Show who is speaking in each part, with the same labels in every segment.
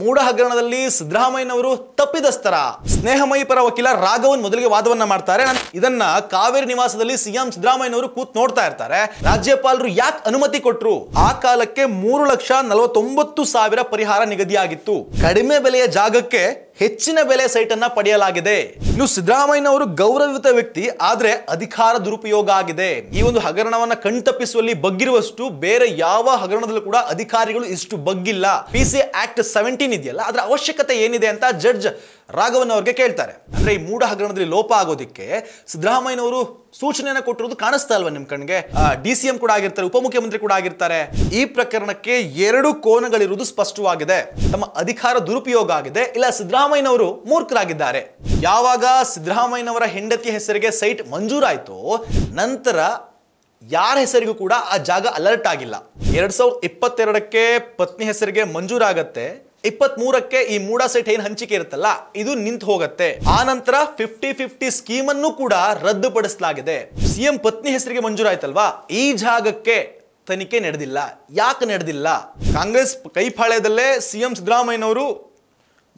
Speaker 1: ಮೂಢ ಹಗರಣದಲ್ಲಿ ಸಿದ್ದರಾಮಯ್ಯನವರು ತಪ್ಪಿದಸ್ತರ ಸ್ನೇಹಮಯಿ ಪರ ವಕೀಲ ರಾಘವನ್ ಮೊದಲಿಗೆ ವಾದವನ್ನ ಮಾಡ್ತಾರೆ ಇದನ್ನ ಕಾವೇರಿ ನಿವಾಸದಲ್ಲಿ ಸಿಎಂ ಸಿದ್ದರಾಮಯ್ಯನವರು ಕೂತ್ ನೋಡ್ತಾ ಇರ್ತಾರೆ ರಾಜ್ಯಪಾಲರು ಯಾಕೆ ಅನುಮತಿ ಕೊಟ್ರು ಆ ಕಾಲಕ್ಕೆ ಮೂರು ಲಕ್ಷ ನಲವತ್ತೊಂಬತ್ತು ಸಾವಿರ ಪರಿಹಾರ ನಿಗದಿಯಾಗಿತ್ತು ಕಡಿಮೆ ಬೆಲೆಯ ಜಾಗಕ್ಕೆ ಹೆಚ್ಚಿನ ಬೆಲೆ ಸೈಟ್ ಅನ್ನ ಪಡೆಯಲಾಗಿದೆ ಇನ್ನು ಸಿದ್ದರಾಮಯ್ಯನವರು ಗೌರವಯುತ ವ್ಯಕ್ತಿ ಆದ್ರೆ ಅಧಿಕಾರ ದುರುಪಯೋಗ ಆಗಿದೆ ಈ ಒಂದು ಹಗರಣವನ್ನ ಕಣ್ತಪ್ಪಿಸುವಲ್ಲಿ ಬಗ್ಗಿರುವಷ್ಟು ಬೇರೆ ಯಾವ ಹಗರಣದಲ್ಲೂ ಕೂಡ ಅಧಿಕಾರಿಗಳು ಇಷ್ಟು ಬಗ್ಗಿಲ್ಲ ಪಿ ಸಿ ಆಕ್ಟ್ ಸೆವೆಂಟೀನ್ ಇದೆಯಲ್ಲ ಅದರ ಅವಶ್ಯಕತೆ ಏನಿದೆ ಅಂತ ಜಡ್ಜ್ ರಾಘವನ್ ಅವ್ರಿಗೆ ಕೇಳ್ತಾರೆ ಅಂದ್ರೆ ಈ ಮೂಢ ಹಗರಣದಲ್ಲಿ ಲೋಪ ಆಗೋದಕ್ಕೆ ಸಿದ್ದರಾಮಯ್ಯನವರು ಸೂಚನೆಯನ್ನು ಕೊಟ್ಟಿರೋದು ಕಾಣಿಸ್ತಾ ಅಲ್ವಾ ನಿಮ್ ಕಣ್ಗೆ ಡಿ ಸಿ ಎಂ ಕೂಡ ಆಗಿರ್ತಾರೆ ಉಪಮುಖ್ಯಮಂತ್ರಿ ಕೂಡ ಆಗಿರ್ತಾರೆ ಈ ಪ್ರಕರಣಕ್ಕೆ ಎರಡು ಕೋನಗಳಿರುವುದು ಸ್ಪಷ್ಟವಾಗಿದೆ ತಮ್ಮ ಅಧಿಕಾರ ದುರುಪಯೋಗ ಆಗಿದೆ ಇಲ್ಲ ಸಿದ್ದರಾಮಯ್ಯನವರು ಮೂರ್ಖರಾಗಿದ್ದಾರೆ ಯಾವಾಗ ಸಿದ್ದರಾಮಯ್ಯನವರ ಹೆಂಡತಿಯ ಹೆಸರಿಗೆ ಸೈಟ್ ಮಂಜೂರಾಯಿತು ನಂತರ ಯಾರ ಹೆಸರಿಗೂ ಕೂಡ ಆ ಜಾಗ ಅಲರ್ಟ್ ಆಗಿಲ್ಲ ಎರಡ್ ಸಾವಿರದ ಇಪ್ಪತ್ತೆರಡಕ್ಕೆ ಪತ್ನಿ ಹೆಸರಿಗೆ ಮಂಜೂರಾಗತ್ತೆ ಇಪ್ಪತ್ ಈ ಮೂಡ ಸೆಟ್ ಏನು ಹಂಚಿಕೆ ಇರುತ್ತಲ್ಲ ಇದು ನಿಂತು ಹೋಗುತ್ತೆ ಆ ನಂತರ ಫಿಫ್ಟಿ ಫಿಫ್ಟಿ ಸ್ಕೀಮ್ ಅನ್ನು ಕೂಡ ರದ್ದುಪಡಿಸಲಾಗಿದೆ ಸಿಎಂ ಪತ್ನಿ ಹೆಸರಿಗೆ ಮಂಜೂರಾಯ್ತಲ್ವಾ ಈ ಜಾಗಕ್ಕೆ ತನಿಖೆ ನಡೆದಿಲ್ಲ ಯಾಕೆ ನಡೆದಿಲ್ಲ ಕಾಂಗ್ರೆಸ್ ಕೈಫಾಳ್ಯದಲ್ಲೇ ಸಿಎಂ ಸಿದ್ದರಾಮಯ್ಯನವರು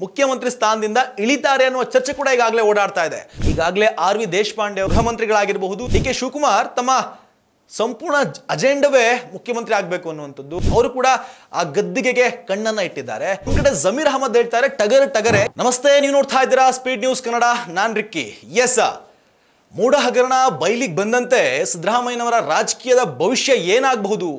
Speaker 1: ಮುಖ್ಯಮಂತ್ರಿ ಸ್ಥಾನದಿಂದ ಇಳಿತಾರೆ ಅನ್ನುವ ಚರ್ಚೆ ಕೂಡ ಈಗಾಗಲೇ ಓಡಾಡ್ತಾ ಇದೆ ಈಗಾಗಲೇ ಆರ್ ವಿ ದೇಶಪಾಂಡೆ ಗೃಹ ಮಂತ್ರಿಗಳಾಗಿರಬಹುದು ಡಿ ಕೆ ಶಿವಕುಮಾರ್ ತಮ್ಮ ಸಂಪೂರ್ಣ ಅಜೆಂಡವೇ ಮುಖ್ಯಮಂತ್ರಿ ಆಗಬೇಕು ಅನ್ನುವಂಥದ್ದು ಅವರು ಕೂಡ ಆ ಗದ್ದಿಗೆಗೆ ಕಣ್ಣನ್ನ ಇಟ್ಟಿದ್ದಾರೆ ಕಡೆ ಜಮೀರ್ ಅಹಮದ್ ಹೇಳ್ತಾರೆ ಟಗರ್ ಟಗರೆ ನಮಸ್ತೆ ನೀವು ನೋಡ್ತಾ ಇದ್ದೀರಾ ಸ್ಪೀಡ್ ನ್ಯೂಸ್ ಕನ್ನಡ ನಾನ್ ರಿಕ್ಕಿ ಎಸ್ ಮೂಢ ಹಗರಣ ಬೈಲಿಗೆ ಬಂದಂತೆ ಸಿದ್ದರಾಮಯ್ಯನವರ ರಾಜಕೀಯದ ಭವಿಷ್ಯ ಏನಾಗಬಹುದು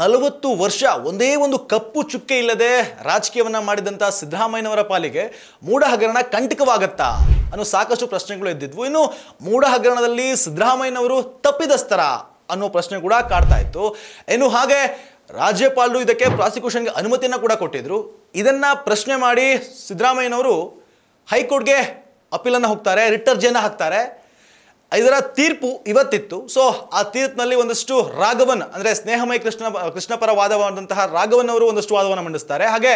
Speaker 1: ನಲವತ್ತು ವರ್ಷ ಒಂದೇ ಒಂದು ಕಪ್ಪು ಚುಕ್ಕೆ ಇಲ್ಲದೆ ರಾಜಕೀಯವನ್ನು ಮಾಡಿದಂಥ ಸಿದ್ದರಾಮಯ್ಯನವರ ಪಾಲಿಗೆ ಮೂಢ ಹಗರಣ ಕಂಟಕವಾಗತ್ತಾ ಅನ್ನೋ ಸಾಕಷ್ಟು ಪ್ರಶ್ನೆಗಳು ಎದ್ದಿದ್ವು ಇನ್ನು ಮೂಢ ಹಗರಣದಲ್ಲಿ ಸಿದ್ದರಾಮಯ್ಯನವರು ತಪ್ಪಿದಸ್ತರ ಅನ್ನೋ ಪ್ರಶ್ನೆ ಕೂಡ ಕಾಡ್ತಾ ಇತ್ತು ಇನ್ನು ಹಾಗೆ ರಾಜ್ಯಪಾಲರು ಇದಕ್ಕೆ ಪ್ರಾಸಿಕ್ಯೂಷನ್ಗೆ ಅನುಮತಿಯನ್ನು ಕೂಡ ಕೊಟ್ಟಿದ್ರು ಇದನ್ನು ಪ್ರಶ್ನೆ ಮಾಡಿ ಸಿದ್ದರಾಮಯ್ಯನವರು ಹೈಕೋರ್ಟ್ಗೆ ಅಪೀಲನ್ನು ಹೋಗ್ತಾರೆ ರಿಟರ್ಜಿಯನ್ನು ಹಾಕ್ತಾರೆ ಇದರ ತೀರ್ಪು ಇವತ್ತಿತ್ತು ಸೊ ಆ ತೀರ್ಪಿನಲ್ಲಿ ಒಂದಷ್ಟು ರಾಘವನ್ ಅಂದರೆ ಸ್ನೇಹಮಯ ಕೃಷ್ಣ ಕೃಷ್ಣಪರ ವಾದವಾದಂತಹ ರಾಘವನ್ ಅವರು ಒಂದಷ್ಟು ವಾದವನ್ನು ಮಂಡಿಸ್ತಾರೆ ಹಾಗೆ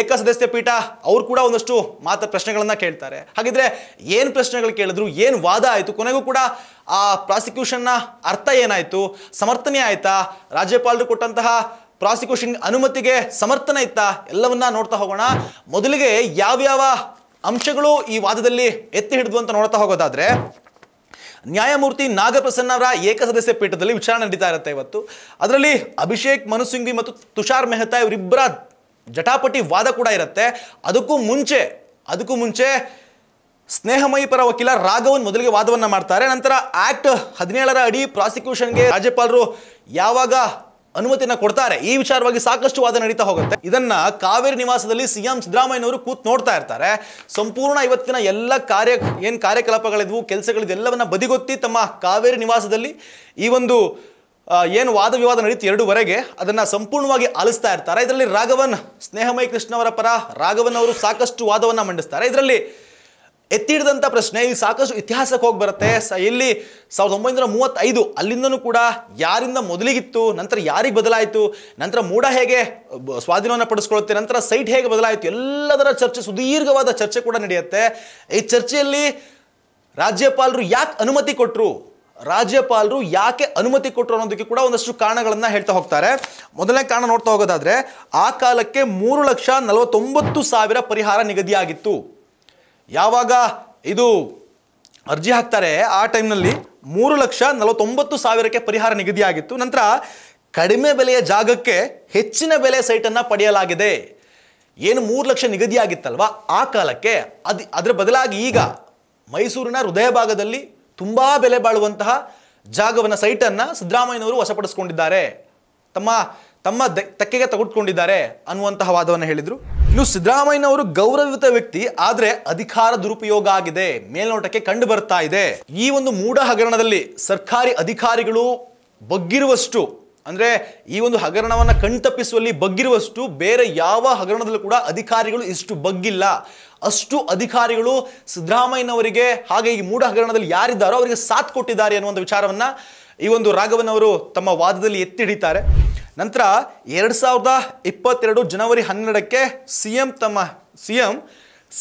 Speaker 1: ಏಕ ಸದಸ್ಯ ಪೀಠ ಅವರು ಕೂಡ ಒಂದಷ್ಟು ಮಾತು ಪ್ರಶ್ನೆಗಳನ್ನು ಕೇಳ್ತಾರೆ ಹಾಗಿದ್ರೆ ಏನು ಪ್ರಶ್ನೆಗಳು ಕೇಳಿದ್ರು ಏನು ವಾದ ಆಯಿತು ಕೊನೆಗೂ ಕೂಡ ಆ ಪ್ರಾಸಿಕ್ಯೂಷನ್ನ ಅರ್ಥ ಏನಾಯಿತು ಸಮರ್ಥನೆ ಆಯಿತಾ ರಾಜ್ಯಪಾಲರು ಕೊಟ್ಟಂತಹ ಪ್ರಾಸಿಕ್ಯೂಷನ್ ಅನುಮತಿಗೆ ಸಮರ್ಥನೆ ಇತ್ತಾ ಎಲ್ಲವನ್ನ ನೋಡ್ತಾ ಹೋಗೋಣ ಮೊದಲಿಗೆ ಯಾವ್ಯಾವ ಅಂಶಗಳು ಈ ವಾದದಲ್ಲಿ ಎತ್ತಿ ಹಿಡಿದು ಅಂತ ನೋಡ್ತಾ ಹೋಗೋದಾದ್ರೆ ನ್ಯಾಯಮೂರ್ತಿ ನಾಗಪ್ರಸನ್ನ ಅವರ ಏಕಸದಸ್ಯ ಪೀಠದಲ್ಲಿ ವಿಚಾರಣೆ ನಡೀತಾ ಇರುತ್ತೆ ಇವತ್ತು ಅದರಲ್ಲಿ ಅಭಿಷೇಕ್ ಮನುಸಿಂಗ್ವಿ ಮತ್ತು ತುಷಾರ್ ಮೆಹ್ತಾ ಇವರಿಬ್ಬರ ಜಟಾಪಟಿ ವಾದ ಕೂಡ ಇರುತ್ತೆ ಅದಕ್ಕೂ ಮುಂಚೆ ಅದಕ್ಕೂ ಮುಂಚೆ ಸ್ನೇಹಮಯಿ ಪರ ವಕೀಲ ರಾಘವನ್ ಮೊದಲಿಗೆ ವಾದವನ್ನು ಮಾಡ್ತಾರೆ ನಂತರ ಆಕ್ಟ್ ಹದಿನೇಳರ ಅಡಿ ಪ್ರಾಸಿಕ್ಯೂಷನ್ಗೆ ರಾಜ್ಯಪಾಲರು ಯಾವಾಗ ಅನುಮತಿಯನ್ನು ಕೊಡ್ತಾರೆ ಈ ವಿಚಾರವಾಗಿ ಸಾಕಷ್ಟು ವಾದ ನಡೀತಾ ಹೋಗುತ್ತೆ ಇದನ್ನ ಕಾವೇರಿ ನಿವಾಸದಲ್ಲಿ ಸಿಎಂ ಸಿದ್ದರಾಮಯ್ಯನವರು ಕೂತ್ ನೋಡ್ತಾ ಇರ್ತಾರೆ ಸಂಪೂರ್ಣ ಇವತ್ತಿನ ಎಲ್ಲ ಕಾರ್ಯ ಏನು ಕಾರ್ಯಕಲಾಪಗಳಿದ್ವು ಕೆಲಸಗಳಿದ್ದು ಎಲ್ಲವನ್ನ ಬದಿಗೊತ್ತಿ ತಮ್ಮ ಕಾವೇರಿ ನಿವಾಸದಲ್ಲಿ ಈ ಒಂದು ಏನು ವಾದ ವಿವಾದ ನಡೀತು ಎರಡೂವರೆಗೆ ಅದನ್ನು ಸಂಪೂರ್ಣವಾಗಿ ಆಲಿಸ್ತಾ ಇರ್ತಾರೆ ಇದರಲ್ಲಿ ರಾಘವನ್ ಸ್ನೇಹಮಯ ಅವರ ಪರ ರಾಘವನ್ ಅವರು ಸಾಕಷ್ಟು ವಾದವನ್ನು ಮಂಡಿಸ್ತಾರೆ ಇದರಲ್ಲಿ ಎತ್ತಿಡಿದಂಥ ಪ್ರಶ್ನೆ ಇಲ್ಲಿ ಸಾಕಷ್ಟು ಇತಿಹಾಸಕ್ಕೆ ಹೋಗಿ ಬರುತ್ತೆ ಸ ಇಲ್ಲಿ ಸಾವಿರದ ಒಂಬೈನೂರ ಮೂವತ್ತೈದು ಅಲ್ಲಿಂದನೂ ಕೂಡ ಯಾರಿಂದ ಮೊದಲಿಗಿತ್ತು ನಂತರ ಯಾರಿಗೆ ಬದಲಾಯಿತು ನಂತರ ಮೂಡ ಹೇಗೆ ಸ್ವಾಧೀನವನ್ನು ಪಡಿಸ್ಕೊಳ್ಳುತ್ತೆ ನಂತರ ಸೈಟ್ ಹೇಗೆ ಬದಲಾಯಿತು ಎಲ್ಲದರ ಚರ್ಚೆ ಸುದೀರ್ಘವಾದ ಚರ್ಚೆ ಕೂಡ ನಡೆಯುತ್ತೆ ಈ ಚರ್ಚೆಯಲ್ಲಿ ರಾಜ್ಯಪಾಲರು ಯಾಕೆ ಅನುಮತಿ ಕೊಟ್ಟರು ರಾಜ್ಯಪಾಲರು ಯಾಕೆ ಅನುಮತಿ ಕೊಟ್ಟರು ಅನ್ನೋದಕ್ಕೆ ಕೂಡ ಒಂದಷ್ಟು ಕಾರಣಗಳನ್ನು ಹೇಳ್ತಾ ಹೋಗ್ತಾರೆ ಮೊದಲನೇ ಕಾರಣ ನೋಡ್ತಾ ಹೋಗೋದಾದರೆ ಆ ಕಾಲಕ್ಕೆ ಮೂರು ಲಕ್ಷ ನಲವತ್ತೊಂಬತ್ತು ಸಾವಿರ ಪರಿಹಾರ ನಿಗದಿಯಾಗಿತ್ತು ಯಾವಾಗ ಇದು ಅರ್ಜಿ ಹಾಕ್ತಾರೆ ಆ ಟೈಮ್ನಲ್ಲಿ ಮೂರು ಲಕ್ಷ ನಲವತ್ತೊಂಬತ್ತು ಸಾವಿರಕ್ಕೆ ಪರಿಹಾರ ನಿಗದಿಯಾಗಿತ್ತು ನಂತರ ಕಡಿಮೆ ಬೆಲೆಯ ಜಾಗಕ್ಕೆ ಹೆಚ್ಚಿನ ಬೆಲೆ ಸೈಟನ್ನು ಪಡೆಯಲಾಗಿದೆ ಏನು ಮೂರು ಲಕ್ಷ ನಿಗದಿಯಾಗಿತ್ತಲ್ವ ಆ ಕಾಲಕ್ಕೆ ಅದು ಅದರ ಬದಲಾಗಿ ಈಗ ಮೈಸೂರಿನ ಹೃದಯ ಭಾಗದಲ್ಲಿ ತುಂಬ ಬೆಲೆ ಬಾಳುವಂತಹ ಜಾಗವನ್ನು ಸೈಟನ್ನು ಸಿದ್ದರಾಮಯ್ಯನವರು ವಶಪಡಿಸ್ಕೊಂಡಿದ್ದಾರೆ ತಮ್ಮ ತಮ್ಮ ತಕ್ಕೆಗೆ ತಗೊಟ್ಕೊಂಡಿದ್ದಾರೆ ಅನ್ನುವಂತಹ ವಾದವನ್ನು ಹೇಳಿದರು ಇನ್ನು ಸಿದ್ದರಾಮಯ್ಯನವರು ಗೌರವಯುತ ವ್ಯಕ್ತಿ ಆದರೆ ಅಧಿಕಾರ ದುರುಪಯೋಗ ಆಗಿದೆ ಮೇಲ್ನೋಟಕ್ಕೆ ಕಂಡು ಬರ್ತಾ ಇದೆ ಈ ಒಂದು ಮೂಢ ಹಗರಣದಲ್ಲಿ ಸರ್ಕಾರಿ ಅಧಿಕಾರಿಗಳು ಬಗ್ಗಿರುವಷ್ಟು ಅಂದರೆ ಈ ಒಂದು ಹಗರಣವನ್ನು ಕಣ್ತಪ್ಪಿಸುವಲ್ಲಿ ಬಗ್ಗಿರುವಷ್ಟು ಬೇರೆ ಯಾವ ಹಗರಣದಲ್ಲೂ ಕೂಡ ಅಧಿಕಾರಿಗಳು ಇಷ್ಟು ಬಗ್ಗಿಲ್ಲ ಅಷ್ಟು ಅಧಿಕಾರಿಗಳು ಸಿದ್ದರಾಮಯ್ಯನವರಿಗೆ ಹಾಗೆ ಈ ಮೂಢ ಹಗರಣದಲ್ಲಿ ಯಾರಿದ್ದಾರೋ ಅವರಿಗೆ ಸಾಥ್ ಕೊಟ್ಟಿದ್ದಾರೆ ಅನ್ನುವಂಥ ವಿಚಾರವನ್ನು ಈ ಒಂದು ರಾಘವನವರು ತಮ್ಮ ವಾದದಲ್ಲಿ ಎತ್ತಿ ಹಿಡಿತಾರೆ ನಂತರ ಎರಡು ಸಾವಿರದ ಇಪ್ಪತ್ತೆರಡು ಜನವರಿ ಹನ್ನೆರಡಕ್ಕೆ ಸಿ ಎಂ ತಮ್ಮ ಸಿ ಎಂ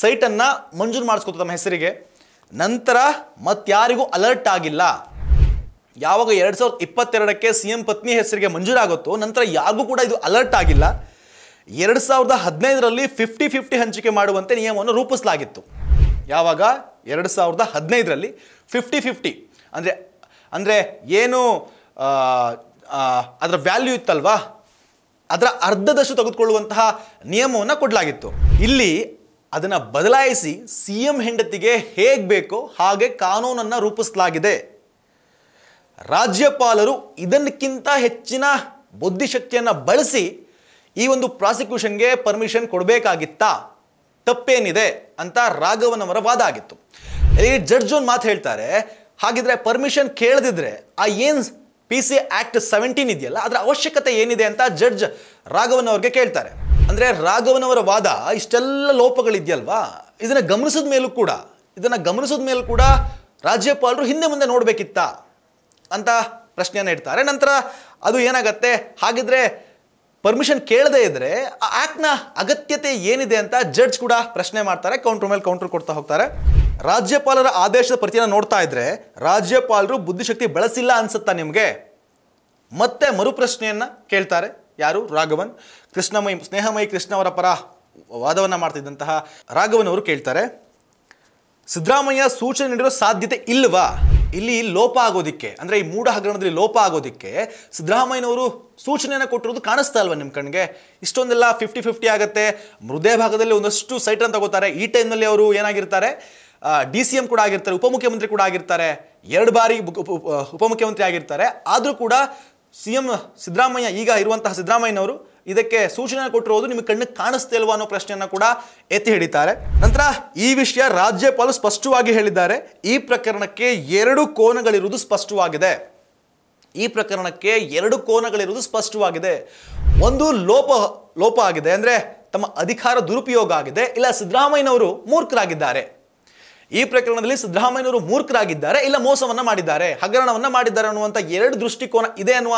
Speaker 1: ಸೈಟನ್ನು ಮಂಜೂರು ಮಾಡಿಸ್ಕೊತು ತಮ್ಮ ಹೆಸರಿಗೆ ನಂತರ ಮತ್ತಾರಿಗೂ ಅಲರ್ಟ್ ಆಗಿಲ್ಲ ಯಾವಾಗ ಎರಡು ಸಾವಿರದ ಇಪ್ಪತ್ತೆರಡಕ್ಕೆ ಸಿ ಎಂ ಪತ್ನಿ ಹೆಸರಿಗೆ ಮಂಜೂರಾಗುತ್ತೋ ನಂತರ ಯಾರಿಗೂ ಕೂಡ ಇದು ಅಲರ್ಟ್ ಆಗಿಲ್ಲ ಎರಡು ಸಾವಿರದ ಹದಿನೈದರಲ್ಲಿ ಫಿಫ್ಟಿ ಫಿಫ್ಟಿ ಹಂಚಿಕೆ ಮಾಡುವಂತೆ ನಿಯಮವನ್ನು ರೂಪಿಸಲಾಗಿತ್ತು ಯಾವಾಗ ಎರಡು ಸಾವಿರದ ಹದಿನೈದರಲ್ಲಿ ಫಿಫ್ಟಿ ಫಿಫ್ಟಿ ಅಂದರೆ ಅಂದರೆ ಏನು ಅದರ ವ್ಯಾಲ್ಯೂ ಇತ್ತಲ್ವಾ ಅದರ ಅರ್ಧದಷ್ಟು ತೆಗೆದುಕೊಳ್ಳುವಂತಹ ನಿಯಮವನ್ನು ಕೊಡಲಾಗಿತ್ತು ಇಲ್ಲಿ ಅದನ್ನು ಬದಲಾಯಿಸಿ ಸಿ ಎಂ ಹೆಂಡತಿಗೆ ಹೇಗೆ ಬೇಕೋ ಹಾಗೆ ಕಾನೂನನ್ನು ರೂಪಿಸಲಾಗಿದೆ ರಾಜ್ಯಪಾಲರು ಇದಕ್ಕಿಂತ ಹೆಚ್ಚಿನ ಬುದ್ಧಿಶಕ್ತಿಯನ್ನು ಬಳಸಿ ಈ ಒಂದು ಪ್ರಾಸಿಕ್ಯೂಷನ್ಗೆ ಪರ್ಮಿಷನ್ ಕೊಡಬೇಕಾಗಿತ್ತಾ ತಪ್ಪೇನಿದೆ ಅಂತ ರಾಘವನವರ ವಾದ ಆಗಿತ್ತು ಇಲ್ಲಿ ಜಡ್ಜ್ ಒಂದು ಮಾತು ಹೇಳ್ತಾರೆ ಹಾಗಿದ್ರೆ ಪರ್ಮಿಷನ್ ಕೇಳದಿದ್ರೆ ಆ ಏನ್ ಪಿ ಸಿ ಆಕ್ಟ್ ಸೆವೆಂಟೀನ್ ಇದೆಯಲ್ಲ ಅದರ ಅವಶ್ಯಕತೆ ಏನಿದೆ ಅಂತ ಜಡ್ಜ್ ರಾಘವನ್ ಅವ್ರಿಗೆ ಕೇಳ್ತಾರೆ ಅಂದರೆ ರಾಘವನವರ ವಾದ ಇಷ್ಟೆಲ್ಲ ಲೋಪಗಳಿದೆಯಲ್ವಾ ಇದನ್ನು ಗಮನಿಸಿದ ಮೇಲೂ ಕೂಡ ಇದನ್ನು ಗಮನಿಸಿದ ಮೇಲೂ ಕೂಡ ರಾಜ್ಯಪಾಲರು ಹಿಂದೆ ಮುಂದೆ ನೋಡಬೇಕಿತ್ತಾ ಅಂತ ಪ್ರಶ್ನೆಯನ್ನು ಇಡ್ತಾರೆ ನಂತರ ಅದು ಏನಾಗತ್ತೆ ಹಾಗಿದ್ರೆ ಪರ್ಮಿಷನ್ ಕೇಳದೇ ಇದ್ರೆ ಆ ಆ್ಯಕ್ಟ್ನ ಅಗತ್ಯತೆ ಏನಿದೆ ಅಂತ ಜಡ್ಜ್ ಕೂಡ ಪ್ರಶ್ನೆ ಮಾಡ್ತಾರೆ ಕೌಂಟರ್ ಮೇಲೆ ಕೌಂಟರ್ ಕೊಡ್ತಾ ಹೋಗ್ತಾರೆ ರಾಜ್ಯಪಾಲರ ಆದೇಶದ ಪ್ರತಿಯನ್ನು ನೋಡ್ತಾ ಇದ್ರೆ ರಾಜ್ಯಪಾಲರು ಬುದ್ಧಿಶಕ್ತಿ ಬಳಸಿಲ್ಲ ಅನ್ಸುತ್ತಾ ನಿಮಗೆ ಮತ್ತೆ ಮರುಪ್ರಶ್ನೆಯನ್ನು ಕೇಳ್ತಾರೆ ಯಾರು ರಾಘವನ್ ಕೃಷ್ಣಮಯಿ ಸ್ನೇಹಮಯಿ ಕೃಷ್ಣ ಅವರ ಪರ ವಾದವನ್ನು ಮಾಡ್ತಿದ್ದಂತಹ ರಾಘವನ್ ಅವರು ಕೇಳ್ತಾರೆ ಸಿದ್ದರಾಮಯ್ಯ ಸೂಚನೆ ನೀಡಿರೋ ಸಾಧ್ಯತೆ ಇಲ್ಲವಾ ಇಲ್ಲಿ ಲೋಪ ಆಗೋದಿಕ್ಕೆ ಅಂದರೆ ಈ ಮೂಢ ಹಗರಣದಲ್ಲಿ ಲೋಪ ಆಗೋದಿಕ್ಕೆ ಸಿದ್ದರಾಮಯ್ಯನವರು ಸೂಚನೆಯನ್ನು ಕೊಟ್ಟಿರೋದು ಕಾಣಿಸ್ತಾ ಅಲ್ವಾ ನಿಮ್ಮ ಕಣ್ಗೆ ಇಷ್ಟೊಂದೆಲ್ಲ ಫಿಫ್ಟಿ ಫಿಫ್ಟಿ ಆಗುತ್ತೆ ಹೃದಯ ಭಾಗದಲ್ಲಿ ಒಂದಷ್ಟು ಸೈಟನ್ನು ತಗೋತಾರೆ ಈ ಟೈಮ್ನಲ್ಲಿ ಅವರು ಏನಾಗಿರ್ತಾರೆ ಡಿ ಸಿ ಎಂ ಕೂಡ ಆಗಿರ್ತಾರೆ ಉಪಮುಖ್ಯಮಂತ್ರಿ ಕೂಡ ಆಗಿರ್ತಾರೆ ಎರಡು ಬಾರಿ ಉಪಮುಖ್ಯಮಂತ್ರಿ ಆಗಿರ್ತಾರೆ ಆದರೂ ಕೂಡ ಸಿ ಎಂ ಸಿದ್ದರಾಮಯ್ಯ ಈಗ ಇರುವಂತಹ ಸಿದ್ದರಾಮಯ್ಯನವರು ಇದಕ್ಕೆ ಸೂಚನೆ ಕೊಟ್ಟಿರುವುದು ನಿಮ್ಮ ಕಣ್ಣಿಗೆ ಕಾಣಿಸ್ತಾ ಇಲ್ವಾ ಅನ್ನೋ ಪ್ರಶ್ನೆಯನ್ನು ಕೂಡ ಎತ್ತಿ ಹಿಡಿತಾರೆ ನಂತರ ಈ ವಿಷಯ ರಾಜ್ಯಪಾಲರು ಸ್ಪಷ್ಟವಾಗಿ ಹೇಳಿದ್ದಾರೆ ಈ ಪ್ರಕರಣಕ್ಕೆ ಎರಡು ಕೋನಗಳಿರುವುದು ಸ್ಪಷ್ಟವಾಗಿದೆ ಈ ಪ್ರಕರಣಕ್ಕೆ ಎರಡು ಕೋನಗಳಿರುವುದು ಸ್ಪಷ್ಟವಾಗಿದೆ ಒಂದು ಲೋಪ ಲೋಪ ಆಗಿದೆ ಅಂದರೆ ತಮ್ಮ ಅಧಿಕಾರ ದುರುಪಯೋಗ ಆಗಿದೆ ಇಲ್ಲ ಸಿದ್ದರಾಮಯ್ಯನವರು ಮೂರ್ಖರಾಗಿದ್ದಾರೆ ಈ ಪ್ರಕರಣದಲ್ಲಿ ಸಿದ್ದರಾಮಯ್ಯನವರು ಮೂರ್ಖರಾಗಿದ್ದಾರೆ ಇಲ್ಲ ಮೋಸವನ್ನು ಮಾಡಿದ್ದಾರೆ ಹಗರಣವನ್ನು ಮಾಡಿದ್ದಾರೆ ಅನ್ನುವಂಥ ಎರಡು ದೃಷ್ಟಿಕೋನ ಇದೆ ಅನ್ನುವ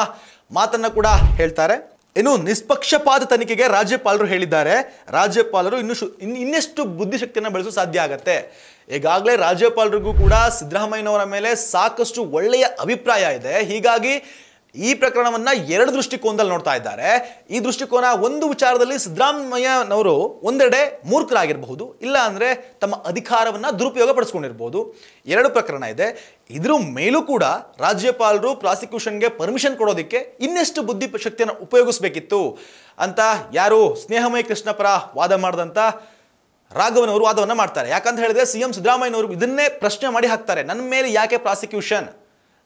Speaker 1: ಮಾತನ್ನು ಕೂಡ ಹೇಳ್ತಾರೆ ಇನ್ನು ನಿಷ್ಪಕ್ಷಪಾತ ತನಿಖೆಗೆ ರಾಜ್ಯಪಾಲರು ಹೇಳಿದ್ದಾರೆ ರಾಜ್ಯಪಾಲರು ಇನ್ನು ಶು ಇನ್ನೆಷ್ಟು ಬುದ್ಧಿಶಕ್ತಿಯನ್ನು ಬೆಳೆಸಲು ಸಾಧ್ಯ ಆಗತ್ತೆ ಈಗಾಗಲೇ ರಾಜ್ಯಪಾಲರಿಗೂ ಕೂಡ ಸಿದ್ದರಾಮಯ್ಯನವರ ಮೇಲೆ ಸಾಕಷ್ಟು ಒಳ್ಳೆಯ ಅಭಿಪ್ರಾಯ ಇದೆ ಹೀಗಾಗಿ ಈ ಪ್ರಕರಣವನ್ನು ಎರಡು ದೃಷ್ಟಿಕೋನದಲ್ಲಿ ನೋಡ್ತಾ ಇದ್ದಾರೆ ಈ ದೃಷ್ಟಿಕೋನ ಒಂದು ವಿಚಾರದಲ್ಲಿ ಸಿದ್ದರಾಮಯ್ಯನವರು ಒಂದೆಡೆ ಮೂರ್ಖರಾಗಿರಬಹುದು ಇಲ್ಲ ಅಂದರೆ ತಮ್ಮ ಅಧಿಕಾರವನ್ನು ದುರುಪಯೋಗ ಪಡಿಸ್ಕೊಂಡಿರ್ಬೋದು ಎರಡು ಪ್ರಕರಣ ಇದೆ ಇದ್ರ ಮೇಲೂ ಕೂಡ ರಾಜ್ಯಪಾಲರು ಪ್ರಾಸಿಕ್ಯೂಷನ್ಗೆ ಪರ್ಮಿಷನ್ ಕೊಡೋದಕ್ಕೆ ಇನ್ನೆಷ್ಟು ಬುದ್ಧಿ ಶಕ್ತಿಯನ್ನು ಉಪಯೋಗಿಸಬೇಕಿತ್ತು ಅಂತ ಯಾರು ಸ್ನೇಹಮಯ ಕೃಷ್ಣ ಪರ ವಾದ ಮಾಡಿದಂತ ರಾಘವನವರು ವಾದವನ್ನು ಮಾಡ್ತಾರೆ ಯಾಕಂತ ಹೇಳಿದ್ರೆ ಸಿ ಎಂ ಸಿದ್ದರಾಮಯ್ಯನವರು ಇದನ್ನೇ ಪ್ರಶ್ನೆ ಮಾಡಿ ಹಾಕ್ತಾರೆ ನನ್ನ ಮೇಲೆ ಯಾಕೆ ಪ್ರಾಸಿಕ್ಯೂಷನ್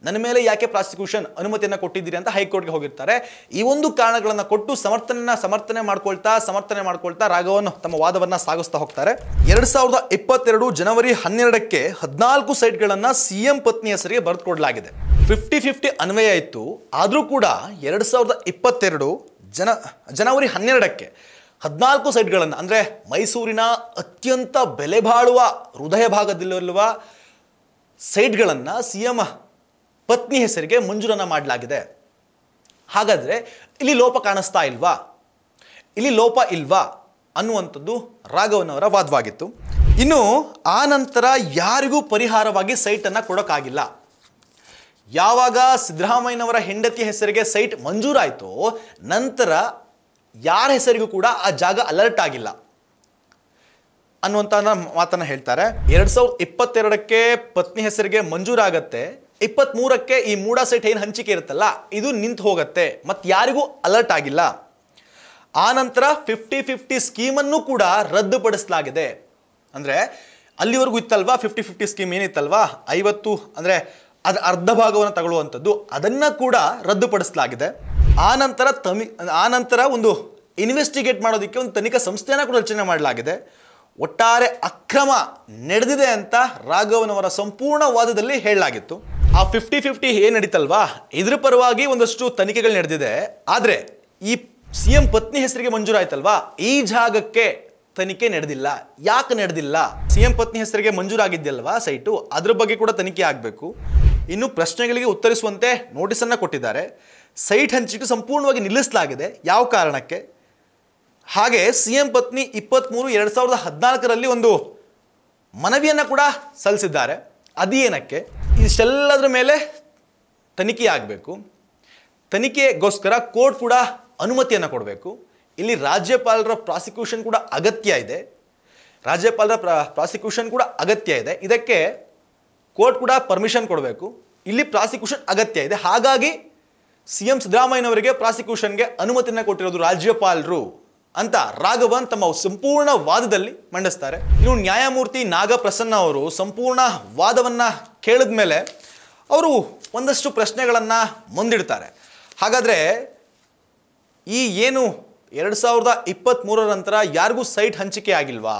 Speaker 1: ನನ್ನ ಮೇಲೆ ಯಾಕೆ ಪ್ರಾಸಿಕ್ಯೂಷನ್ ಅನುಮತಿಯನ್ನು ಕೊಟ್ಟಿದ್ದೀರಿ ಅಂತ ಹೈಕೋರ್ಟ್ಗೆ ಹೋಗಿರ್ತಾರೆ ಈ ಒಂದು ಕಾರಣಗಳನ್ನು ಕೊಟ್ಟು ಸಮರ್ಥನೆಯನ್ನು ಸಮರ್ಥನೆ ಮಾಡ್ಕೊಳ್ತಾ ಸಮರ್ಥನೆ ಮಾಡ್ಕೊಳ್ತಾ ರಾಘವನ್ನು ತಮ್ಮ ವಾದವನ್ನು ಸಾಗಿಸ್ತಾ ಹೋಗ್ತಾರೆ ಎರಡು ಸಾವಿರದ ಇಪ್ಪತ್ತೆರಡು ಜನವರಿ ಹನ್ನೆರಡಕ್ಕೆ ಹದಿನಾಲ್ಕು ಸೈಟ್ಗಳನ್ನು ಸಿ ಎಂ ಪತ್ನಿ ಹೆಸರಿಗೆ ಬರೆದುಕೊಡಲಾಗಿದೆ ಫಿಫ್ಟಿ ಫಿಫ್ಟಿ ಅನ್ವಯ ಇತ್ತು ಆದರೂ ಕೂಡ ಎರಡು ಸಾವಿರದ ಇಪ್ಪತ್ತೆರಡು ಜನ ಜನವರಿ ಹನ್ನೆರಡಕ್ಕೆ ಹದಿನಾಲ್ಕು ಸೈಟ್ಗಳನ್ನು ಅಂದರೆ ಮೈಸೂರಿನ ಅತ್ಯಂತ ಬೆಲೆ ಬಾಳುವ ಹೃದಯ ಭಾಗದಲ್ಲಿರುವ ಸೈಟ್ಗಳನ್ನು ಸಿ ಎಂ ಪತ್ನಿ ಹೆಸರಿಗೆ ಮಂಜೂರನ್ನು ಮಾಡಲಾಗಿದೆ ಹಾಗಾದರೆ ಇಲ್ಲಿ ಲೋಪ ಕಾಣಿಸ್ತಾ ಇಲ್ವಾ ಇಲ್ಲಿ ಲೋಪ ಇಲ್ವಾ ಅನ್ನುವಂಥದ್ದು ರಾಘವನವರ ವಾದವಾಗಿತ್ತು ಇನ್ನು ಆ ನಂತರ ಯಾರಿಗೂ ಪರಿಹಾರವಾಗಿ ಸೈಟನ್ನು ಕೊಡೋಕ್ಕಾಗಿಲ್ಲ ಯಾವಾಗ ಸಿದ್ದರಾಮಯ್ಯನವರ ಹೆಂಡತಿ ಹೆಸರಿಗೆ ಸೈಟ್ ಮಂಜೂರಾಯಿತೋ ನಂತರ ಯಾರ ಹೆಸರಿಗೂ ಕೂಡ ಆ ಜಾಗ ಅಲರ್ಟ್ ಆಗಿಲ್ಲ ಅನ್ನುವಂಥ ಮಾತನ್ನು ಹೇಳ್ತಾರೆ ಎರಡು ಸಾವಿರದ ಇಪ್ಪತ್ತೆರಡಕ್ಕೆ ಪತ್ನಿ ಹೆಸರಿಗೆ ಮಂಜೂರಾಗತ್ತೆ ಇಪ್ಪತ್ತ್ ಮೂರಕ್ಕೆ ಈ ಮೂಡ ಸೆಟ್ ಏನು ಹಂಚಿಕೆ ಇರುತ್ತಲ್ಲ ಇದು ನಿಂತು ಹೋಗುತ್ತೆ ಮತ್ತು ಯಾರಿಗೂ ಅಲರ್ಟ್ ಆಗಿಲ್ಲ ಆನಂತರ ಫಿಫ್ಟಿ ಫಿಫ್ಟಿ ಸ್ಕೀಮನ್ನು ಕೂಡ ರದ್ದುಪಡಿಸಲಾಗಿದೆ ಅಂದರೆ ಅಲ್ಲಿವರೆಗೂ ಇತ್ತಲ್ವಾ ಫಿಫ್ಟಿ ಫಿಫ್ಟಿ ಸ್ಕೀಮ್ ಏನಿತ್ತಲ್ವಾ ಐವತ್ತು ಅಂದರೆ ಅದು ಅರ್ಧ ಭಾಗವನ್ನು ತಗೊಳ್ಳುವಂಥದ್ದು ಅದನ್ನು ಕೂಡ ರದ್ದುಪಡಿಸಲಾಗಿದೆ ನಂತರ ತಮಿ ಆನಂತರ ಒಂದು ಇನ್ವೆಸ್ಟಿಗೇಟ್ ಮಾಡೋದಕ್ಕೆ ಒಂದು ತನಿಖಾ ಸಂಸ್ಥೆಯನ್ನು ಕೂಡ ರಚನೆ ಮಾಡಲಾಗಿದೆ ಒಟ್ಟಾರೆ ಅಕ್ರಮ ನಡೆದಿದೆ ಅಂತ ರಾಘವನವರ ಸಂಪೂರ್ಣ ವಾದದಲ್ಲಿ ಹೇಳಲಾಗಿತ್ತು ಆ ಫಿಫ್ಟಿ ಫಿಫ್ಟಿ ಏನು ನಡೀತಲ್ವಾ ಇದ್ರ ಪರವಾಗಿ ಒಂದಷ್ಟು ತನಿಖೆಗಳು ನಡೆದಿದೆ ಆದರೆ ಈ ಸಿ ಎಂ ಪತ್ನಿ ಹೆಸರಿಗೆ ಮಂಜೂರಾಯ್ತಲ್ವಾ ಈ ಜಾಗಕ್ಕೆ ತನಿಖೆ ನಡೆದಿಲ್ಲ ಯಾಕೆ ನಡೆದಿಲ್ಲ ಸಿ ಎಂ ಪತ್ನಿ ಹೆಸರಿಗೆ ಮಂಜೂರಾಗಿದ್ದಲ್ವಾ ಸೈಟು ಅದ್ರ ಬಗ್ಗೆ ಕೂಡ ತನಿಖೆ ಆಗಬೇಕು ಇನ್ನು ಪ್ರಶ್ನೆಗಳಿಗೆ ಉತ್ತರಿಸುವಂತೆ ನೋಟಿಸನ್ನು ಕೊಟ್ಟಿದ್ದಾರೆ ಸೈಟ್ ಹಂಚಿಕೆ ಸಂಪೂರ್ಣವಾಗಿ ನಿಲ್ಲಿಸಲಾಗಿದೆ ಯಾವ ಕಾರಣಕ್ಕೆ ಹಾಗೆ ಸಿ ಎಂ ಪತ್ನಿ ಇಪ್ಪತ್ತ್ಮೂರು ಎರಡು ಸಾವಿರದ ಹದಿನಾಲ್ಕರಲ್ಲಿ ಒಂದು ಮನವಿಯನ್ನು ಕೂಡ ಸಲ್ಲಿಸಿದ್ದಾರೆ ಅದೇನಕ್ಕೆ ಇಷ್ಟೆಲ್ಲದರ ಮೇಲೆ ತನಿಖೆ ಆಗಬೇಕು ತನಿಖೆಗೋಸ್ಕರ ಕೋರ್ಟ್ ಕೂಡ ಅನುಮತಿಯನ್ನು ಕೊಡಬೇಕು ಇಲ್ಲಿ ರಾಜ್ಯಪಾಲರ ಪ್ರಾಸಿಕ್ಯೂಷನ್ ಕೂಡ ಅಗತ್ಯ ಇದೆ ರಾಜ್ಯಪಾಲರ ಪ್ರಾ ಪ್ರಾಸಿಕ್ಯೂಷನ್ ಕೂಡ ಅಗತ್ಯ ಇದೆ ಇದಕ್ಕೆ ಕೋರ್ಟ್ ಕೂಡ ಪರ್ಮಿಷನ್ ಕೊಡಬೇಕು ಇಲ್ಲಿ ಪ್ರಾಸಿಕ್ಯೂಷನ್ ಅಗತ್ಯ ಇದೆ ಹಾಗಾಗಿ ಸಿ ಎಂ ಸಿದ್ದರಾಮಯ್ಯನವರಿಗೆ ಪ್ರಾಸಿಕ್ಯೂಷನ್ಗೆ ಅನುಮತಿಯನ್ನು ಕೊಟ್ಟಿರೋದು ರಾಜ್ಯಪಾಲರು ಅಂತ ರಾಘವನ್ ತಮ್ಮ ಸಂಪೂರ್ಣ ವಾದದಲ್ಲಿ ಮಂಡಿಸ್ತಾರೆ ಇನ್ನು ನ್ಯಾಯಮೂರ್ತಿ ನಾಗಪ್ರಸನ್ನ ಅವರು ಸಂಪೂರ್ಣ ವಾದವನ್ನು ಕೇಳಿದ ಮೇಲೆ ಅವರು ಒಂದಷ್ಟು ಪ್ರಶ್ನೆಗಳನ್ನು ಮುಂದಿಡ್ತಾರೆ ಹಾಗಾದರೆ ಈ ಏನು ಎರಡು ಸಾವಿರದ ನಂತರ ಯಾರಿಗೂ ಸೈಟ್ ಹಂಚಿಕೆ ಆಗಿಲ್ವಾ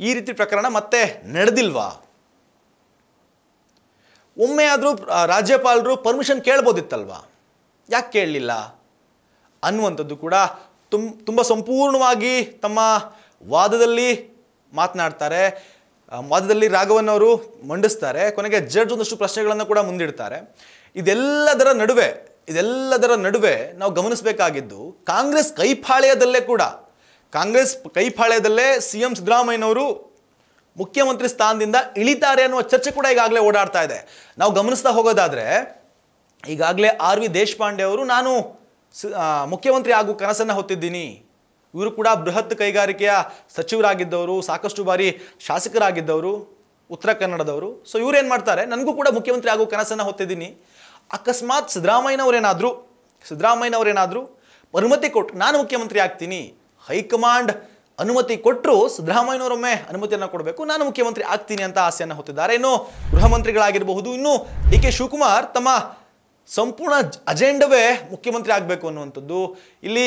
Speaker 1: ಈ ರೀತಿ ಪ್ರಕರಣ ಮತ್ತೆ ನಡೆದಿಲ್ವಾ ಒಮ್ಮೆ ಆದರೂ ರಾಜ್ಯಪಾಲರು ಪರ್ಮಿಷನ್ ಕೇಳ್ಬೋದಿತ್ತಲ್ವಾ ಯಾಕೆ ಕೇಳಲಿಲ್ಲ ಅನ್ನುವಂಥದ್ದು ಕೂಡ ತುಮ್ ತುಂಬ ಸಂಪೂರ್ಣವಾಗಿ ತಮ್ಮ ವಾದದಲ್ಲಿ ಮಾತನಾಡ್ತಾರೆ ವಾದದಲ್ಲಿ ಅವರು ಮಂಡಿಸ್ತಾರೆ ಕೊನೆಗೆ ಜಡ್ಜ್ ಒಂದಷ್ಟು ಪ್ರಶ್ನೆಗಳನ್ನು ಕೂಡ ಮುಂದಿಡ್ತಾರೆ ಇದೆಲ್ಲದರ ನಡುವೆ ಇದೆಲ್ಲದರ ನಡುವೆ ನಾವು ಗಮನಿಸಬೇಕಾಗಿದ್ದು ಕಾಂಗ್ರೆಸ್ ಕೈಫಾಳೆಯದಲ್ಲೇ ಕೂಡ ಕಾಂಗ್ರೆಸ್ ಕೈಫಾಳೆಯದಲ್ಲೇ ಸಿ ಎಂ ಸಿದ್ದರಾಮಯ್ಯನವರು ಮುಖ್ಯಮಂತ್ರಿ ಸ್ಥಾನದಿಂದ ಇಳಿತಾರೆ ಅನ್ನುವ ಚರ್ಚೆ ಕೂಡ ಈಗಾಗಲೇ ಓಡಾಡ್ತಾ ಇದೆ ನಾವು ಗಮನಿಸ್ತಾ ಹೋಗೋದಾದರೆ ಈಗಾಗಲೇ ಆರ್ ವಿ ದೇಶಪಾಂಡೆ ಅವರು ನಾನು ಮುಖ್ಯಮಂತ್ರಿ ಆಗೋ ಕನಸನ್ನು ಹೊತ್ತಿದ್ದೀನಿ ಇವರು ಕೂಡ ಬೃಹತ್ ಕೈಗಾರಿಕೆಯ ಸಚಿವರಾಗಿದ್ದವರು ಸಾಕಷ್ಟು ಬಾರಿ ಶಾಸಕರಾಗಿದ್ದವರು ಉತ್ತರ ಕನ್ನಡದವರು ಸೊ ಇವ್ರು ಏನು ಮಾಡ್ತಾರೆ ನನಗೂ ಕೂಡ ಮುಖ್ಯಮಂತ್ರಿ ಆಗೋ ಕನಸನ್ನು ಹೊತ್ತಿದ್ದೀನಿ ಅಕಸ್ಮಾತ್ ಸಿದ್ದರಾಮಯ್ಯನವರೇನಾದರೂ ಸಿದ್ದರಾಮಯ್ಯನವರೇನಾದರೂ ಅನುಮತಿ ಕೊಟ್ಟು ನಾನು ಮುಖ್ಯಮಂತ್ರಿ ಆಗ್ತೀನಿ ಹೈಕಮಾಂಡ್ ಅನುಮತಿ ಕೊಟ್ಟರು ಸಿದ್ದರಾಮಯ್ಯನವರೊಮ್ಮೆ ಅನುಮತಿಯನ್ನು ಕೊಡಬೇಕು ನಾನು ಮುಖ್ಯಮಂತ್ರಿ ಆಗ್ತೀನಿ ಅಂತ ಆಸೆಯನ್ನು ಹೊತ್ತಿದ್ದಾರೆ ಇನ್ನು ಗೃಹಮಂತ್ರಿಗಳಾಗಿರಬಹುದು ಇನ್ನು ಡಿ ಕೆ ಶಿವಕುಮಾರ್ ತಮ್ಮ ಸಂಪೂರ್ಣ ಅಜೆಂಡವೇ ಮುಖ್ಯಮಂತ್ರಿ ಆಗಬೇಕು ಅನ್ನುವಂಥದ್ದು ಇಲ್ಲಿ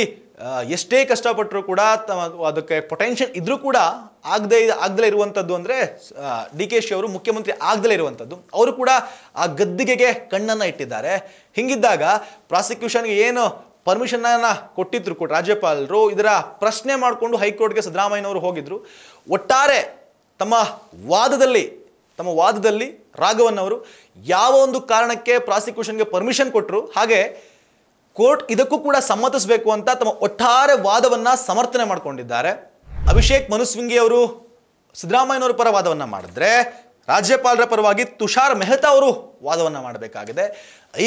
Speaker 1: ಎಷ್ಟೇ ಕಷ್ಟಪಟ್ಟರೂ ಕೂಡ ತಮ್ಮ ಅದಕ್ಕೆ ಪೊಟೆನ್ಷಿಯಲ್ ಇದ್ದರೂ ಕೂಡ ಆಗದೇ ಇರುವಂಥದ್ದು ಅಂದರೆ ಡಿ ಕೆ ಶಿ ಅವರು ಮುಖ್ಯಮಂತ್ರಿ ಆಗದಲೇ ಇರುವಂಥದ್ದು ಅವರು ಕೂಡ ಆ ಗದ್ದಿಗೆಗೆ ಕಣ್ಣನ್ನು ಇಟ್ಟಿದ್ದಾರೆ ಹೀಗಿದ್ದಾಗ ಪ್ರಾಸಿಕ್ಯೂಷನ್ಗೆ ಏನು ಪರ್ಮಿಷನನ್ನು ಕೊಟ್ಟಿದ್ರು ಕೂಡ ರಾಜ್ಯಪಾಲರು ಇದರ ಪ್ರಶ್ನೆ ಮಾಡಿಕೊಂಡು ಹೈಕೋರ್ಟ್ಗೆ ಸಿದ್ದರಾಮಯ್ಯನವರು ಹೋಗಿದ್ದರು ಒಟ್ಟಾರೆ ತಮ್ಮ ವಾದದಲ್ಲಿ ತಮ್ಮ ವಾದದಲ್ಲಿ ರಾಘವನ್ ಅವರು ಯಾವ ಒಂದು ಕಾರಣಕ್ಕೆ ಪ್ರಾಸಿಕ್ಯೂಷನ್ಗೆ ಪರ್ಮಿಷನ್ ಕೊಟ್ಟರು ಹಾಗೆ ಕೋರ್ಟ್ ಇದಕ್ಕೂ ಕೂಡ ಸಮ್ಮತಿಸಬೇಕು ಅಂತ ತಮ್ಮ ಒಟ್ಟಾರೆ ವಾದವನ್ನು ಸಮರ್ಥನೆ ಮಾಡಿಕೊಂಡಿದ್ದಾರೆ ಅಭಿಷೇಕ್ ಮನುಸ್ವಿಂಗಿ ಅವರು ಸಿದ್ದರಾಮಯ್ಯನವರ ಪರ ವಾದವನ್ನು ಮಾಡಿದ್ರೆ ರಾಜ್ಯಪಾಲರ ಪರವಾಗಿ ತುಷಾರ್ ಮೆಹ್ತಾ ಅವರು ವಾದವನ್ನು ಮಾಡಬೇಕಾಗಿದೆ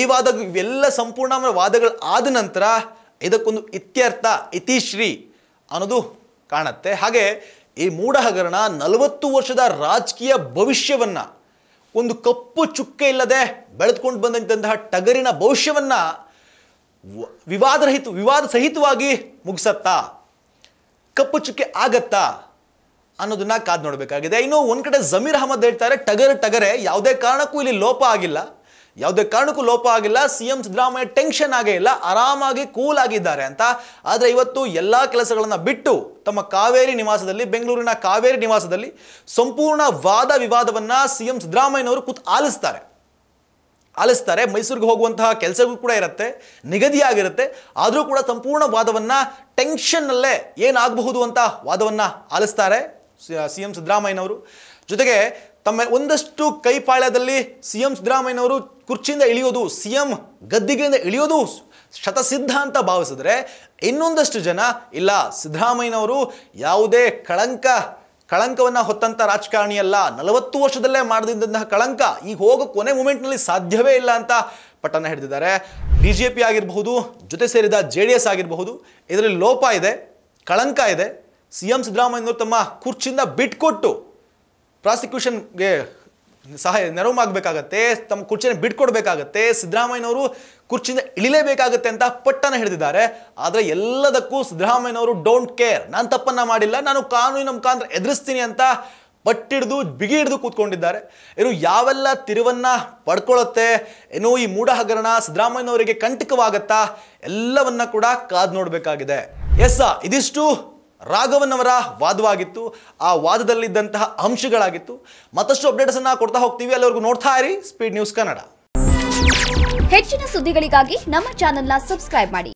Speaker 1: ಈ ವಾದ ಇವೆಲ್ಲ ಸಂಪೂರ್ಣ ವಾದಗಳು ಆದ ನಂತರ ಇದಕ್ಕೊಂದು ಇತ್ಯರ್ಥ ಇತಿಶ್ರೀ ಅನ್ನೋದು ಕಾಣುತ್ತೆ ಹಾಗೆ ಈ ಹಗರಣ ನಲವತ್ತು ವರ್ಷದ ರಾಜಕೀಯ ಭವಿಷ್ಯವನ್ನು ಒಂದು ಕಪ್ಪು ಚುಕ್ಕೆ ಇಲ್ಲದೆ ಬೆಳೆದುಕೊಂಡು ಬಂದಂತಹ ಟಗರಿನ ಭವಿಷ್ಯವನ್ನು ವಿವಾದರಹಿತ ವಿವಾದ ಸಹಿತವಾಗಿ ಮುಗಿಸತ್ತಾ ಕಪ್ಪು ಚುಕ್ಕೆ ಆಗತ್ತಾ ಅನ್ನೋದನ್ನು ಕಾದು ನೋಡಬೇಕಾಗಿದೆ ಇನ್ನು ಒಂದು ಕಡೆ ಜಮೀರ್ ಅಹಮದ್ ಹೇಳ್ತಾರೆ ಟಗರ್ ಟಗರೆ ಯಾವುದೇ ಕಾರಣಕ್ಕೂ ಇಲ್ಲಿ ಲೋಪ ಆಗಿಲ್ಲ ಯಾವುದೇ ಕಾರಣಕ್ಕೂ ಲೋಪ ಆಗಿಲ್ಲ ಸಿ ಎಂ ಸಿದ್ದರಾಮಯ್ಯ ಟೆನ್ಷನ್ ಆಗೇ ಇಲ್ಲ ಆರಾಮಾಗಿ ಕೂಲ್ ಆಗಿದ್ದಾರೆ ಅಂತ ಆದರೆ ಇವತ್ತು ಎಲ್ಲ ಕೆಲಸಗಳನ್ನು ಬಿಟ್ಟು ತಮ್ಮ ಕಾವೇರಿ ನಿವಾಸದಲ್ಲಿ ಬೆಂಗಳೂರಿನ ಕಾವೇರಿ ನಿವಾಸದಲ್ಲಿ ಸಂಪೂರ್ಣ ವಾದ ವಿವಾದವನ್ನು ಸಿ ಎಂ ಸಿದ್ದರಾಮಯ್ಯನವರು ಕೂತ್ ಆಲಿಸ್ತಾರೆ ಆಲಿಸ್ತಾರೆ ಮೈಸೂರಿಗೆ ಹೋಗುವಂತಹ ಕೆಲಸಗಳು ಕೂಡ ಇರುತ್ತೆ ನಿಗದಿಯಾಗಿರುತ್ತೆ ಆದರೂ ಕೂಡ ಸಂಪೂರ್ಣ ವಾದವನ್ನು ಟೆನ್ಷನ್ನಲ್ಲೇ ಏನಾಗಬಹುದು ಅಂತ ವಾದವನ್ನು ಆಲಿಸ್ತಾರೆ ಸಿ ಎಂ ಸಿದ್ದರಾಮಯ್ಯನವರು ಜೊತೆಗೆ ತಮ್ಮ ಒಂದಷ್ಟು ಕೈಪಾಳ್ಯದಲ್ಲಿ ಸಿ ಎಂ ಸಿದ್ದರಾಮಯ್ಯನವರು ಕುರ್ಚಿಯಿಂದ ಇಳಿಯೋದು ಸಿ ಎಂ ಗದ್ದಿಗೆಯಿಂದ ಇಳಿಯೋದು ಶತಸಿದ್ಧ ಅಂತ ಭಾವಿಸಿದ್ರೆ ಇನ್ನೊಂದಷ್ಟು ಜನ ಇಲ್ಲ ಸಿದ್ದರಾಮಯ್ಯನವರು ಯಾವುದೇ ಕಳಂಕ ಕಳಂಕವನ್ನು ಹೊತ್ತಂಥ ರಾಜಕಾರಣಿಯಲ್ಲ ನಲವತ್ತು ವರ್ಷದಲ್ಲೇ ಮಾಡದಿದ್ದಂತಹ ಕಳಂಕ ಈಗ ಹೋಗೋ ಕೊನೆ ಮೂಮೆಂಟ್ನಲ್ಲಿ ಸಾಧ್ಯವೇ ಇಲ್ಲ ಅಂತ ಪಟ್ಟಣ ಹಿಡಿದಿದ್ದಾರೆ ಬಿ ಜೆ ಪಿ ಆಗಿರಬಹುದು ಜೊತೆ ಸೇರಿದ ಜೆ ಡಿ ಎಸ್ ಆಗಿರಬಹುದು ಇದರಲ್ಲಿ ಲೋಪ ಇದೆ ಕಳಂಕ ಇದೆ ಸಿ ಎಂ ಸಿದ್ದರಾಮಯ್ಯನವರು ತಮ್ಮ ಕುರ್ಚಿಯಿಂದ ಬಿಟ್ಕೊಟ್ಟು ಪ್ರಾಸಿಕ್ಯೂಷನ್ಗೆ ಸಹಾಯ ನೆರವು ಮಾಡಬೇಕಾಗತ್ತೆ ತಮ್ಮ ಕುರ್ಚಿನ ಬಿಟ್ಕೊಡ್ಬೇಕಾಗತ್ತೆ ಸಿದ್ದರಾಮಯ್ಯನವರು ಕುರ್ಚಿಯಿಂದ ಇಳಿಲೇಬೇಕಾಗತ್ತೆ ಅಂತ ಪಟ್ಟನ ಹಿಡಿದಿದ್ದಾರೆ ಆದರೆ ಎಲ್ಲದಕ್ಕೂ ಸಿದ್ದರಾಮಯ್ಯನವರು ಡೋಂಟ್ ಕೇರ್ ನಾನು ತಪ್ಪನ್ನು ಮಾಡಿಲ್ಲ ನಾನು ಕಾನೂನಿನ ಮುಖಾಂತರ ಎದುರಿಸ್ತೀನಿ ಅಂತ ಪಟ್ಟಿಡ್ದು ಬಿಗಿ ಹಿಡಿದು ಕೂತ್ಕೊಂಡಿದ್ದಾರೆ ಇವರು ಯಾವೆಲ್ಲ ತಿರುವನ್ನು ಪಡ್ಕೊಳ್ಳುತ್ತೆ ಏನೋ ಈ ಮೂಢ ಹಗರಣ ಸಿದ್ದರಾಮಯ್ಯನವರಿಗೆ ಕಂಟಕವಾಗತ್ತಾ ಎಲ್ಲವನ್ನ ಕೂಡ ಕಾದು ನೋಡಬೇಕಾಗಿದೆ ಎಸ್ ಇದಿಷ್ಟು ಅವರ ವಾದವಾಗಿತ್ತು ಆ ವಾದದಲ್ಲಿದ್ದಂತಹ ಅಂಶಗಳಾಗಿತ್ತು ಮತ್ತಷ್ಟು ಅಪ್ಡೇಟ್ಸ್ ಅನ್ನ ಕೊಡ್ತಾ ಹೋಗ್ತೀವಿ ಅಲ್ಲಿವರೆಗೂ ನೋಡ್ತಾ ಇರಿ ಸ್ಪೀಡ್ ನ್ಯೂಸ್ ಕನ್ನಡ ಹೆಚ್ಚಿನ ಸುದ್ದಿಗಳಿಗಾಗಿ ನಮ್ಮ ಚಾನೆಲ್ನ ಸಬ್ಸ್ಕ್ರೈಬ್ ಮಾಡಿ